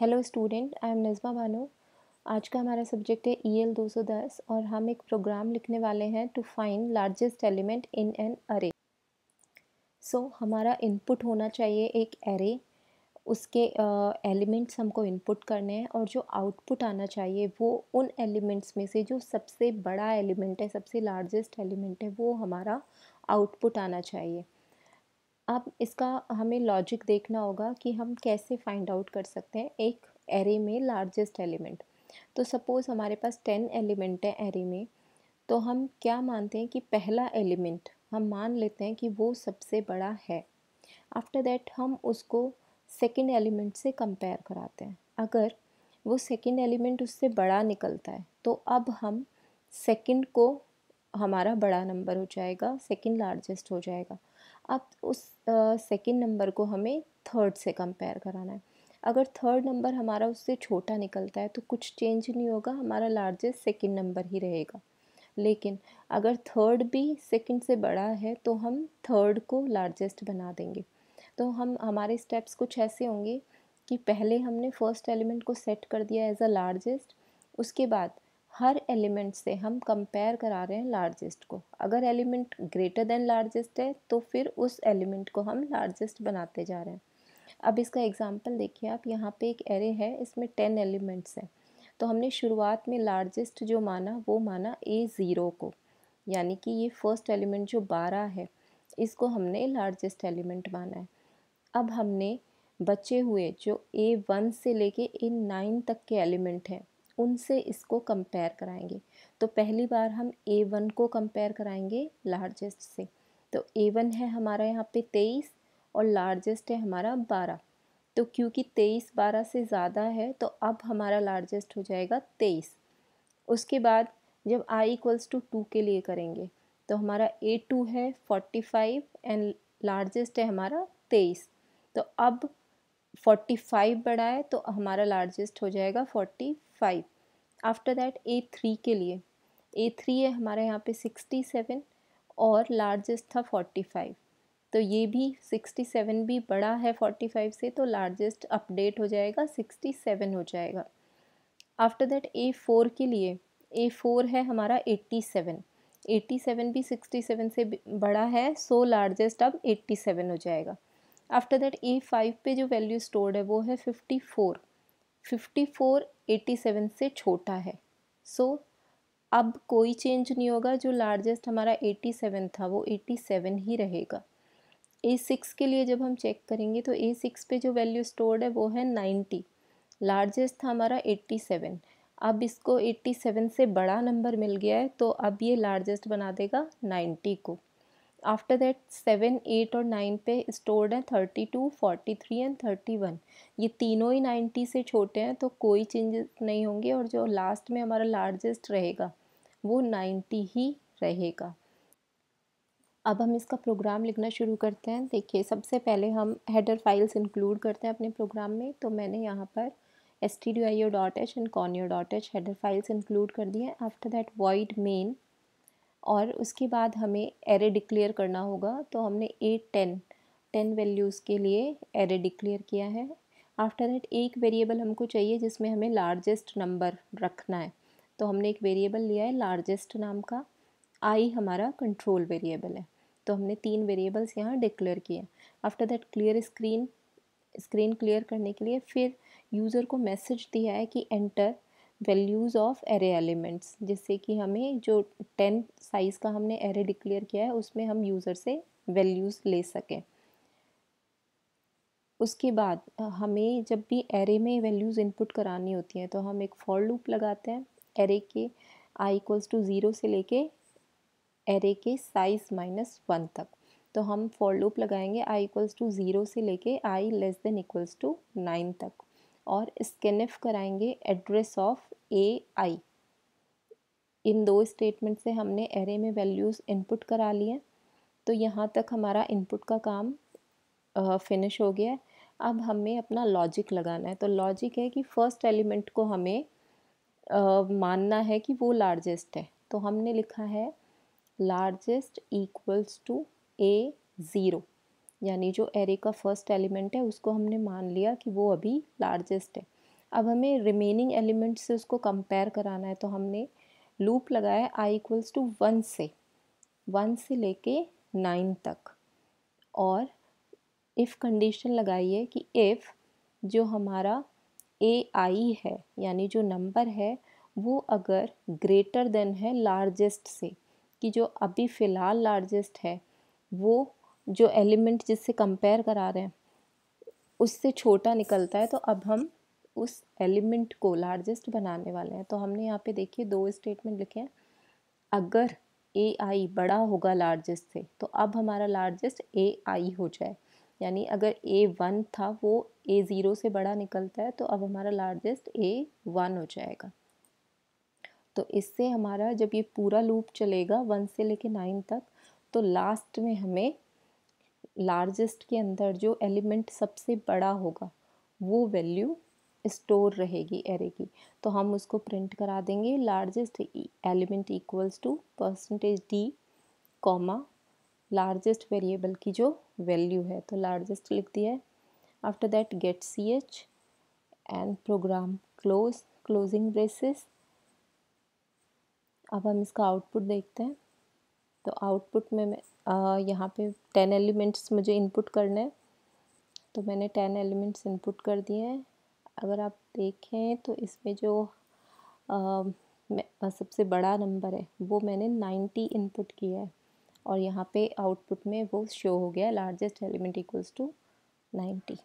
hello student I am Nazma Bano आज का हमारा सब्जेक्ट है ई एल दो सौ दस और हम एक प्रोग्राम लिखने वाले हैं to find largest element in an array so हमारा इनपुट होना चाहिए एक एरे उसके एलिमेंट्स uh, हमको इनपुट करने हैं और जो आउटपुट आना चाहिए वो उन एलिमेंट्स में से जो सबसे बड़ा एलिमेंट है सबसे लार्जेस्ट एलिमेंट है वो हमारा आउटपुट आना चाहिए अब इसका हमें लॉजिक देखना होगा कि हम कैसे फाइंड आउट कर सकते हैं एक एरे में लार्जेस्ट एलिमेंट तो सपोज़ हमारे पास टेन एलिमेंट है एरे में तो हम क्या मानते हैं कि पहला एलिमेंट हम मान लेते हैं कि वो सबसे बड़ा है आफ्टर दैट हम उसको सेकेंड एलिमेंट से कंपेयर कराते हैं अगर वो सेकेंड एलिमेंट उससे बड़ा निकलता है तो अब हम सेकेंड को हमारा बड़ा नंबर हो जाएगा सेकेंड लार्जेस्ट हो जाएगा अब उस सेकंड नंबर को हमें थर्ड से कंपेयर कराना है अगर थर्ड नंबर हमारा उससे छोटा निकलता है तो कुछ चेंज नहीं होगा हमारा लार्जेस्ट सेकंड नंबर ही रहेगा लेकिन अगर थर्ड भी सेकंड से बड़ा है तो हम थर्ड को लार्जेस्ट बना देंगे तो हम हमारे स्टेप्स कुछ ऐसे होंगे कि पहले हमने फर्स्ट एलिमेंट को सेट कर दिया एज अ लार्जेस्ट उसके बाद हर एलिमेंट से हम कंपेयर करा रहे हैं लार्जेस्ट को अगर एलिमेंट ग्रेटर देन लार्जेस्ट है तो फिर उस एलिमेंट को हम लार्जेस्ट बनाते जा रहे हैं अब इसका एग्जांपल देखिए आप यहाँ पे एक एरे है इसमें टेन एलिमेंट्स हैं तो हमने शुरुआत में लार्जेस्ट जो माना वो माना ए ज़ीरो को यानी कि ये फर्स्ट एलिमेंट जो बारह है इसको हमने लार्जेस्ट एलिमेंट माना है अब हमने बचे हुए जो ए वन से लेके ए नाइन तक के एलिमेंट हैं उनसे इसको कंपेयर कराएंगे तो पहली बार हम ए वन को कंपेयर कराएंगे लार्जेस्ट से तो ए वन है हमारा यहाँ पे तेईस और लार्जेस्ट है हमारा बारह तो क्योंकि तेईस बारह से ज़्यादा है तो अब हमारा लार्जेस्ट हो जाएगा तेईस उसके बाद जब आई इक्वल्स टू टू के लिए करेंगे तो हमारा ए टू है फोर्टी फाइव एंड लार्जेस्ट है हमारा तेईस तो अब फोर्टी फाइव बढ़ा है तो हमारा लार्जेस्ट हो जाएगा forty five after that A three के लिए ए थ्री है हमारे यहाँ पे सिक्सटी सेवन और लार्जेस्ट था फोर्टी फाइव तो ये भी सिक्सटी सेवन भी बड़ा है फोर्टी फाइव से तो लार्जेस्ट अपडेट हो जाएगा सिक्सटी सेवन हो जाएगा आफ्टर दैट ए फोर के लिए ए फोर है हमारा एट्टी सेवन एट्टी सेवन भी सिक्सटी सेवन से बड़ा है सो लार्जेस्ट अब एट्टी सेवन हो जाएगा आफ्टर दैट ए फाइव पे जो वैल्यू स्टोर्ड है वो है फिफ्टी फोर 5487 से छोटा है सो so, अब कोई चेंज नहीं होगा जो लार्जेस्ट हमारा 87 था वो 87 ही रहेगा ए सिक्स के लिए जब हम चेक करेंगे तो ए सिक्स पे जो वैल्यू स्टोर्ड है वो है नाइन्टी लार्जेस्ट था हमारा एट्टी सेवन अब इसको एट्टी सेवन से बड़ा नंबर मिल गया है तो अब ये लार्जेस्ट बना देगा नाइन्टी को आफ्टर दैट सेवन एट और नाइन पे स्टोर्ड हैं thirty two forty three and thirty one ये तीनों ही नाइन्टी से छोटे हैं तो कोई चेंजेस नहीं होंगे और जो लास्ट में हमारा लार्जेस्ट रहेगा वो नाइन्टी ही रहेगा अब हम इसका प्रोग्राम लिखना शुरू करते हैं देखिए सबसे पहले हम हेडर फाइल्स इंक्लूड करते हैं अपने प्रोग्राम में तो मैंने यहाँ पर S T D I O dot H and conio dot H header files include कर दिए आफ्टर दैट वाइड मेन और उसके बाद हमें एरे डिक्लेयर करना होगा तो हमने ए टेन टेन वैल्यूज़ के लिए एरे डिक्लेयर किया है आफ्टर दैट एक वेरिएबल हमको चाहिए जिसमें हमें लार्जेस्ट नंबर रखना है तो हमने एक वेरिएबल लिया है लार्जेस्ट नाम का आई हमारा कंट्रोल वेरिएबल है तो हमने तीन वेरिएबल्स यहाँ डिक्लेयर किए after that clear screen screen clear करने के लिए फिर यूज़र को मैसेज दिया है कि enter values of array elements जिससे कि हमें जो टेन साइज़ का हमने एरे डिक्लेयर किया है उसमें हम यूज़र से वैल्यूज़ ले सकें उसके बाद हमें जब भी एरे में वैल्यूज़ इनपुट करानी होती हैं तो हम एक फॉर लूप लगाते हैं एरे के आई इक्वल्स टू ज़ीरो से लेके एरे के साइज़ माइनस वन तक तो हम फॉर लूप लगाएंगे आई इक्वल्स टू ज़ीरो से लेके I less than equals to nine तक और स्कैनफ कराएंगे एड्रेस ऑफ ए आई इन दो स्टेटमेंट से हमने एरे में वैल्यूज़ इनपुट करा लिए तो यहाँ तक हमारा इनपुट का काम फिनिश हो गया है अब हमें अपना लॉजिक लगाना है तो लॉजिक है कि फ़र्स्ट एलिमेंट को हमें आ, मानना है कि वो लार्जेस्ट है तो हमने लिखा है largest equals to A zero यानी जो एरे का फर्स्ट एलिमेंट है उसको हमने मान लिया कि वो अभी लार्जेस्ट है अब हमें रिमेनिंग एलिमेंट से उसको कंपेयर कराना है तो हमने लूप लगाया आई इक्वल्स टू वन से वन से लेके नाइन तक और इफ़ कंडीशन लगाइए कि इफ़ जो हमारा ए आई है यानी जो नंबर है वो अगर ग्रेटर देन है लार्जेस्ट से कि जो अभी फ़िलहाल लार्जेस्ट है वो जो एलिमेंट जिससे कंपेयर करा रहे हैं उससे छोटा निकलता है तो अब हम उस एलिमेंट को लार्जेस्ट बनाने वाले हैं तो हमने यहाँ पे देखिए दो स्टेटमेंट लिखे हैं अगर ए आई बड़ा होगा लार्जेस्ट से तो अब हमारा लार्जेस्ट ए आई हो जाए यानी अगर ए वन था वो ए ज़ीरो से बड़ा निकलता है तो अब हमारा लार्जेस्ट ए वन हो जाएगा तो इससे हमारा जब ये पूरा लूप चलेगा वन से लेके नाइन तक तो लास्ट में हमें लार्जेस्ट के अंदर जो एलिमेंट सबसे बड़ा होगा वो वैल्यू स्टोर रहेगी एरे की तो हम उसको प्रिंट करा देंगे largest element equals to percentage D comma largest variable की जो वैल्यू है तो लार्जेस्ट लिख दिया है आफ्टर दैट गेट सी एच and program close closing braces अब हम इसका आउटपुट देखते हैं तो आउटपुट में मैं यहाँ पे टेन एलिमेंट्स मुझे इनपुट करना है तो मैंने टेन एलिमेंट्स इनपुट कर दिए हैं अगर आप देखें तो इसमें जो सबसे बड़ा नंबर है वो मैंने नाइन्टी इनपुट किया है और यहाँ पे आउटपुट में वो शो हो गया largest element equals to ninety